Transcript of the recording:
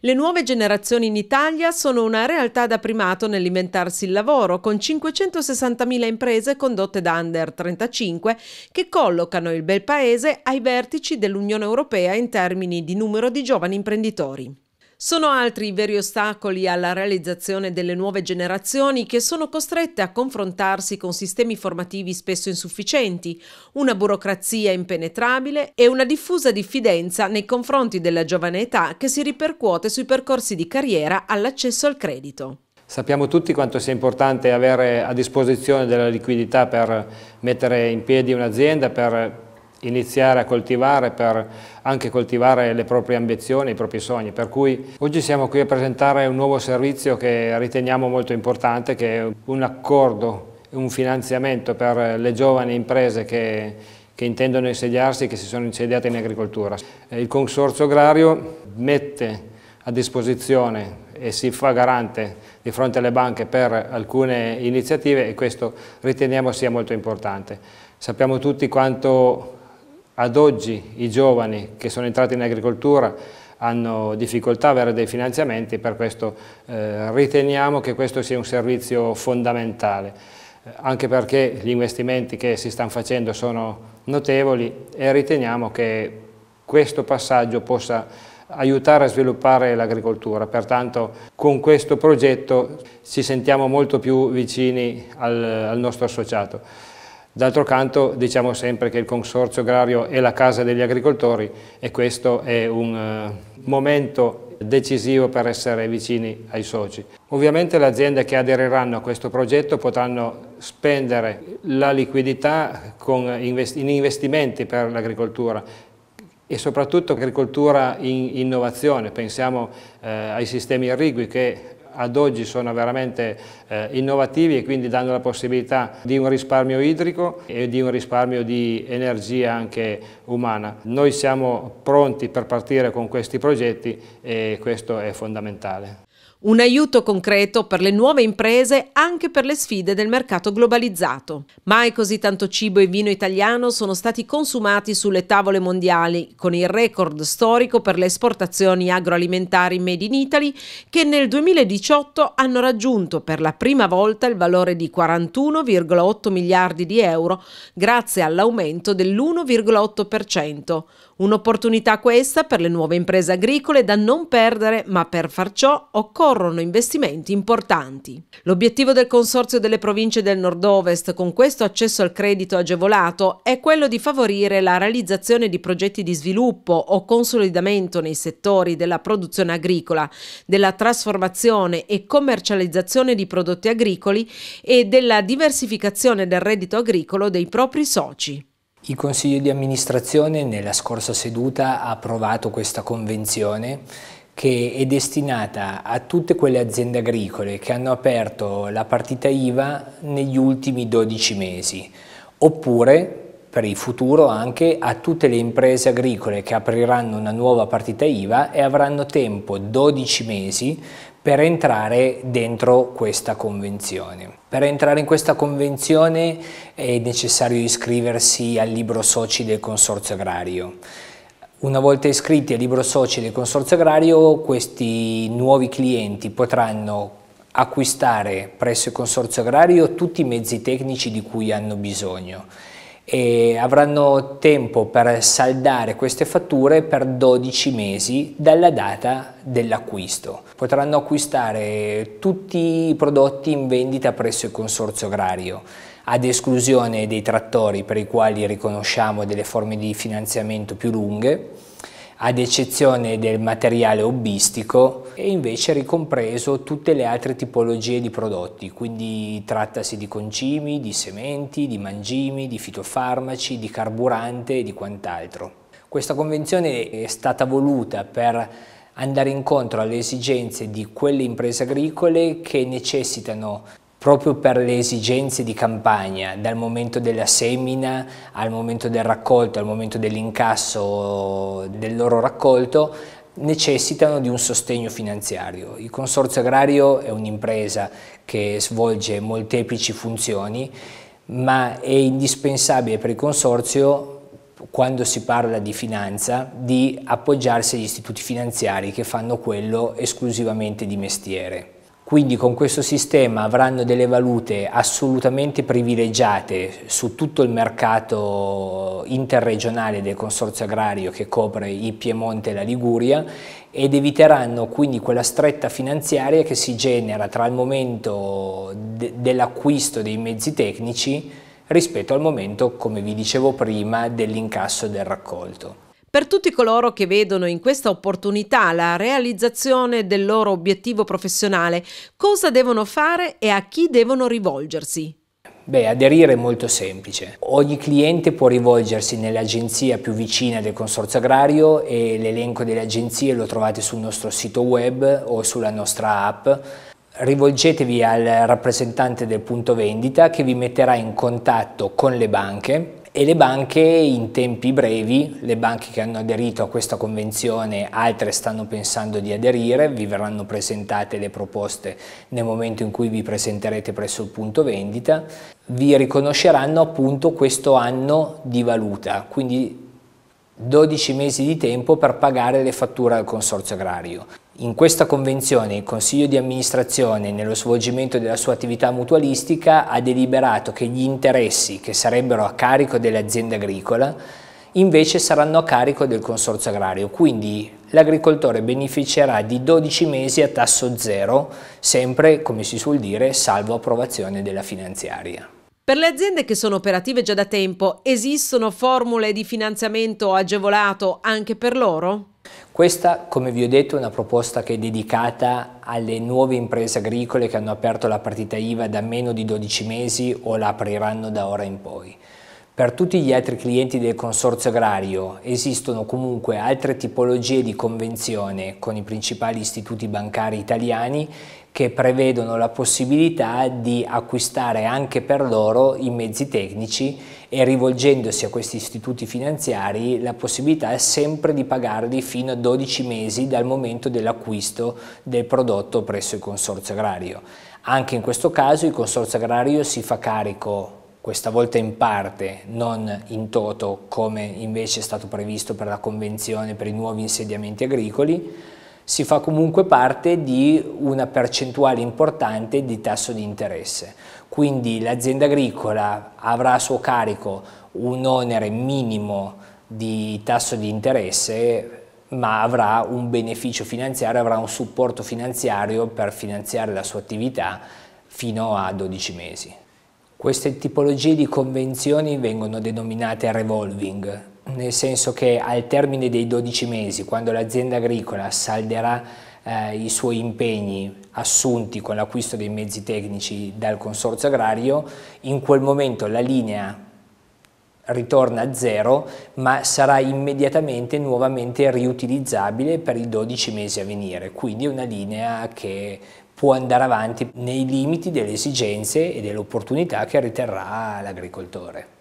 Le nuove generazioni in Italia sono una realtà da primato nell'inventarsi il lavoro, con 560.000 imprese condotte da under 35 che collocano il bel paese ai vertici dell'Unione Europea in termini di numero di giovani imprenditori. Sono altri i veri ostacoli alla realizzazione delle nuove generazioni che sono costrette a confrontarsi con sistemi formativi spesso insufficienti, una burocrazia impenetrabile e una diffusa diffidenza nei confronti della giovane età che si ripercuote sui percorsi di carriera all'accesso al credito. Sappiamo tutti quanto sia importante avere a disposizione della liquidità per mettere in piedi un'azienda, per iniziare a coltivare per anche coltivare le proprie ambizioni, i propri sogni. Per cui oggi siamo qui a presentare un nuovo servizio che riteniamo molto importante, che è un accordo, un finanziamento per le giovani imprese che che intendono insediarsi, che si sono insediate in agricoltura. Eh, il Consorzio Agrario mette a disposizione e si fa garante di fronte alle banche per alcune iniziative e questo riteniamo sia molto importante. Sappiamo tutti quanto ad oggi i giovani che sono entrati in agricoltura hanno difficoltà a avere dei finanziamenti, per questo eh, riteniamo che questo sia un servizio fondamentale, eh, anche perché gli investimenti che si stanno facendo sono notevoli e riteniamo che questo passaggio possa aiutare a sviluppare l'agricoltura, pertanto con questo progetto ci sentiamo molto più vicini al, al nostro associato. D'altro canto diciamo sempre che il consorzio agrario è la casa degli agricoltori e questo è un eh, momento decisivo per essere vicini ai soci. Ovviamente le aziende che aderiranno a questo progetto potranno spendere la liquidità in investimenti per l'agricoltura e soprattutto agricoltura in innovazione, pensiamo eh, ai sistemi irrigui che ad oggi sono veramente eh, innovativi e quindi danno la possibilità di un risparmio idrico e di un risparmio di energia anche umana. Noi siamo pronti per partire con questi progetti e questo è fondamentale un aiuto concreto per le nuove imprese anche per le sfide del mercato globalizzato. Mai così tanto cibo e vino italiano sono stati consumati sulle tavole mondiali, con il record storico per le esportazioni agroalimentari made in Italy che nel 2018 hanno raggiunto per la prima volta il valore di 41,8 miliardi di euro grazie all'aumento dell'1,8%. Un'opportunità questa per le nuove imprese agricole da non perdere, ma per far ciò occorre occorrono investimenti importanti. L'obiettivo del Consorzio delle province del Nord-Ovest con questo accesso al credito agevolato è quello di favorire la realizzazione di progetti di sviluppo o consolidamento nei settori della produzione agricola, della trasformazione e commercializzazione di prodotti agricoli e della diversificazione del reddito agricolo dei propri soci. Il Consiglio di amministrazione nella scorsa seduta ha approvato questa convenzione che è destinata a tutte quelle aziende agricole che hanno aperto la partita IVA negli ultimi 12 mesi, oppure per il futuro anche a tutte le imprese agricole che apriranno una nuova partita IVA e avranno tempo 12 mesi per entrare dentro questa convenzione. Per entrare in questa convenzione è necessario iscriversi al libro soci del Consorzio Agrario. Una volta iscritti al libro soci del Consorzio Agrario, questi nuovi clienti potranno acquistare presso il Consorzio Agrario tutti i mezzi tecnici di cui hanno bisogno e avranno tempo per saldare queste fatture per 12 mesi dalla data dell'acquisto. Potranno acquistare tutti i prodotti in vendita presso il Consorzio Agrario ad esclusione dei trattori per i quali riconosciamo delle forme di finanziamento più lunghe, ad eccezione del materiale hobbistico e invece ricompreso tutte le altre tipologie di prodotti, quindi trattasi di concimi, di sementi, di mangimi, di fitofarmaci, di carburante e di quant'altro. Questa convenzione è stata voluta per andare incontro alle esigenze di quelle imprese agricole che necessitano proprio per le esigenze di campagna, dal momento della semina al momento del raccolto, al momento dell'incasso del loro raccolto, necessitano di un sostegno finanziario. Il Consorzio Agrario è un'impresa che svolge molteplici funzioni, ma è indispensabile per il Consorzio quando si parla di finanza, di appoggiarsi agli istituti finanziari che fanno quello esclusivamente di mestiere. Quindi con questo sistema avranno delle valute assolutamente privilegiate su tutto il mercato interregionale del consorzio agrario che copre il Piemonte e la Liguria ed eviteranno quindi quella stretta finanziaria che si genera tra il momento de dell'acquisto dei mezzi tecnici rispetto al momento, come vi dicevo prima, dell'incasso del raccolto. Per tutti coloro che vedono in questa opportunità la realizzazione del loro obiettivo professionale, cosa devono fare e a chi devono rivolgersi? Beh, aderire è molto semplice. Ogni cliente può rivolgersi nell'agenzia più vicina del consorzio agrario e l'elenco delle agenzie lo trovate sul nostro sito web o sulla nostra app. Rivolgetevi al rappresentante del punto vendita che vi metterà in contatto con le banche e le banche in tempi brevi, le banche che hanno aderito a questa convenzione, altre stanno pensando di aderire, vi verranno presentate le proposte nel momento in cui vi presenterete presso il punto vendita, vi riconosceranno appunto questo anno di valuta, quindi 12 mesi di tempo per pagare le fatture al consorzio agrario. In questa convenzione il Consiglio di amministrazione nello svolgimento della sua attività mutualistica ha deliberato che gli interessi che sarebbero a carico dell'azienda agricola invece saranno a carico del consorzio agrario, quindi l'agricoltore beneficerà di 12 mesi a tasso zero, sempre, come si suol dire, salvo approvazione della finanziaria. Per le aziende che sono operative già da tempo, esistono formule di finanziamento agevolato anche per loro? Questa, come vi ho detto, è una proposta che è dedicata alle nuove imprese agricole che hanno aperto la partita IVA da meno di 12 mesi o la apriranno da ora in poi. Per tutti gli altri clienti del consorzio agrario esistono comunque altre tipologie di convenzione con i principali istituti bancari italiani che prevedono la possibilità di acquistare anche per loro i mezzi tecnici e rivolgendosi a questi istituti finanziari la possibilità è sempre di pagarli fino a 12 mesi dal momento dell'acquisto del prodotto presso il consorzio agrario. Anche in questo caso il consorzio agrario si fa carico questa volta in parte, non in toto come invece è stato previsto per la convenzione per i nuovi insediamenti agricoli, si fa comunque parte di una percentuale importante di tasso di interesse. Quindi l'azienda agricola avrà a suo carico un onere minimo di tasso di interesse ma avrà un beneficio finanziario, avrà un supporto finanziario per finanziare la sua attività fino a 12 mesi. Queste tipologie di convenzioni vengono denominate revolving nel senso che al termine dei 12 mesi, quando l'azienda agricola salderà eh, i suoi impegni assunti con l'acquisto dei mezzi tecnici dal consorzio agrario, in quel momento la linea ritorna a zero ma sarà immediatamente nuovamente riutilizzabile per i 12 mesi a venire quindi è una linea che può andare avanti nei limiti delle esigenze e delle opportunità che riterrà l'agricoltore.